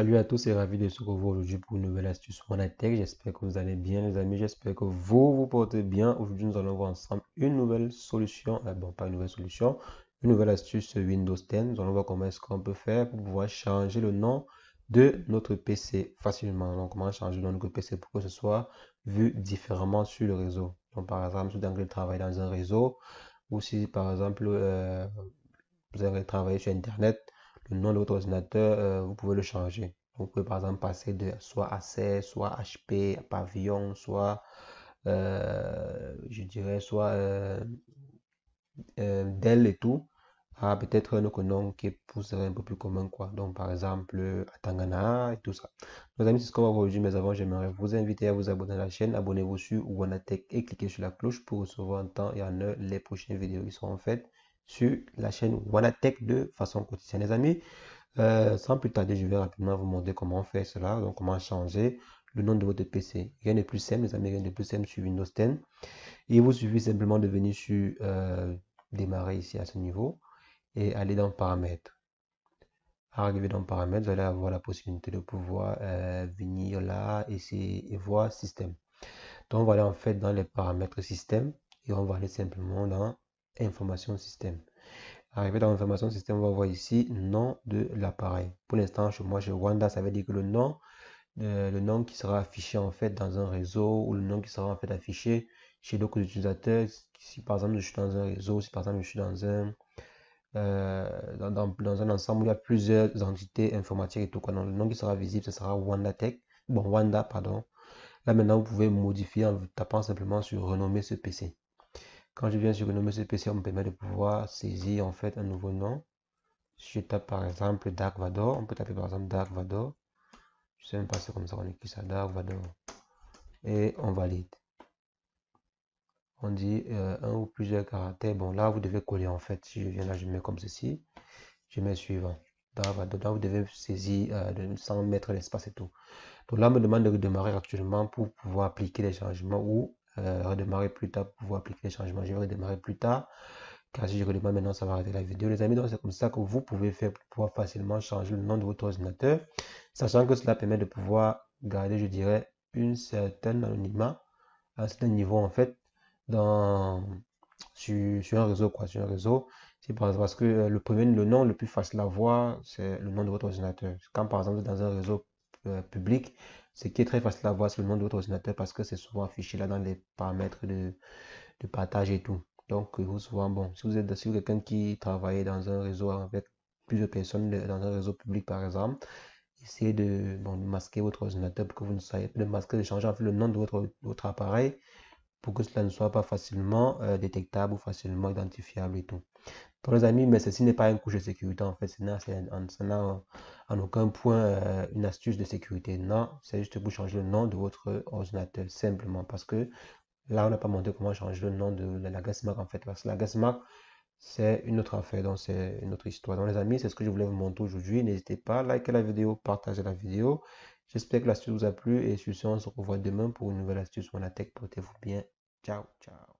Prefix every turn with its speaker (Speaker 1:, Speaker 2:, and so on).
Speaker 1: Salut à tous et ravi de se revoir aujourd'hui pour une nouvelle astuce Monatech. J'espère que vous allez bien les amis, j'espère que vous vous portez bien. Aujourd'hui nous allons voir ensemble une nouvelle solution, ah bon pas une nouvelle solution, une nouvelle astuce Windows 10. Nous allons voir comment est-ce qu'on peut faire pour pouvoir changer le nom de notre PC facilement. Donc comment changer le nom de notre PC pour que ce soit vu différemment sur le réseau. Donc par exemple, si vous travaillé dans un réseau ou si par exemple euh, vous avez travaillé sur Internet, le nom de votre ordinateur, euh, vous pouvez le changer. On peut par exemple passer de soit AC, soit HP, pavillon, soit, euh, je dirais, soit euh, euh, Dell et tout, à peut-être un autre nom qui vous serait un peu plus commun. quoi. Donc par exemple, Atangana et tout ça. Mes amis, c'est ce qu'on va voir aujourd'hui, mais avant, j'aimerais vous inviter à vous abonner à la chaîne. Abonnez-vous sur Wanatech et cliquez sur la cloche pour recevoir en temps et en heure les prochaines vidéos qui seront faites sur la chaîne Wanatech de façon quotidienne, les amis. Euh, sans plus tarder, je vais rapidement vous montrer comment faire cela, donc comment changer le nom de votre PC. Rien de plus simple, les amis, rien de plus simple sur Windows 10. Il vous suffit simplement de venir sur euh, démarrer ici à ce niveau et aller dans paramètres. Arrivé dans paramètres, vous allez avoir la possibilité de pouvoir euh, venir là et voir système. Donc on va aller en fait dans les paramètres système et on va aller simplement dans information système. Arrivé dans l'information système, on va voir ici nom de l'appareil. Pour l'instant, chez moi, chez Wanda, ça veut dire que le nom, le nom qui sera affiché en fait dans un réseau ou le nom qui sera en fait affiché chez d'autres utilisateurs. Si par exemple je suis dans un réseau, si par exemple je suis dans un, euh, dans, un ensemble où il y a plusieurs entités informatiques et tout le nom qui sera visible, ce sera WandaTech. Bon, Wanda, pardon. Là maintenant, vous pouvez modifier en tapant simplement sur renommer ce PC. Quand je viens sur le nom PC, on me permet de pouvoir saisir en fait un nouveau nom. je tape par exemple Dark Vador, on peut taper par exemple Dark Vador. Je sais même pas c'est comme ça qu'on écrit ça, Dark Vador. Et on valide. On dit euh, un ou plusieurs caractères. Bon, là, vous devez coller en fait. Si je viens là, je mets comme ceci. Je mets suivant. Dark Vador. Là, vous devez saisir sans euh, mettre l'espace et tout. Donc là, on me demande de redémarrer actuellement pour pouvoir appliquer les changements ou euh, redémarrer plus tard pour pouvoir appliquer les changements. Je vais redémarrer plus tard car si je redémarre maintenant, ça va arrêter la vidéo. Les amis, donc c'est comme ça que vous pouvez faire pour pouvoir facilement changer le nom de votre ordinateur, sachant que cela permet de pouvoir garder, je dirais, une certaine anonymat à un certain niveau en fait dans sur, un réseau quoi sur un réseau c'est parce que euh, le premier le nom le plus facile à voir c'est le nom de votre ordinateur quand par exemple dans un réseau euh, public ce qui est très facile à voir sur le nom de votre ordinateur parce que c'est souvent affiché là dans les paramètres de, partage et tout. Donc, vous souvent, bon, si vous êtes sur quelqu'un qui travaille dans un réseau avec plusieurs personnes, dans un réseau public par exemple, essayez de, masquer votre ordinateur pour que vous ne soyez pas de masquer, de changer le nom de votre, votre appareil pour que cela ne soit pas facilement euh, détectable ou facilement identifiable et tout. Pour les amis, mais ceci n'est pas un couche de sécurité en fait, ça en, aucun point euh, une astuce de sécurité. Non, c'est juste pour changer le nom de votre ordinateur simplement parce que là on n'a pas montré comment changer le nom de la, la gasmark en fait parce que la gasmark c'est une autre affaire, donc c'est une autre histoire. Donc les amis, c'est ce que je voulais vous montrer aujourd'hui. N'hésitez pas à liker la vidéo, partager la vidéo. J'espère que l'astuce vous a plu et sur ce, on se revoit demain pour une nouvelle astuce tech. Portez-vous bien. Ciao, ciao.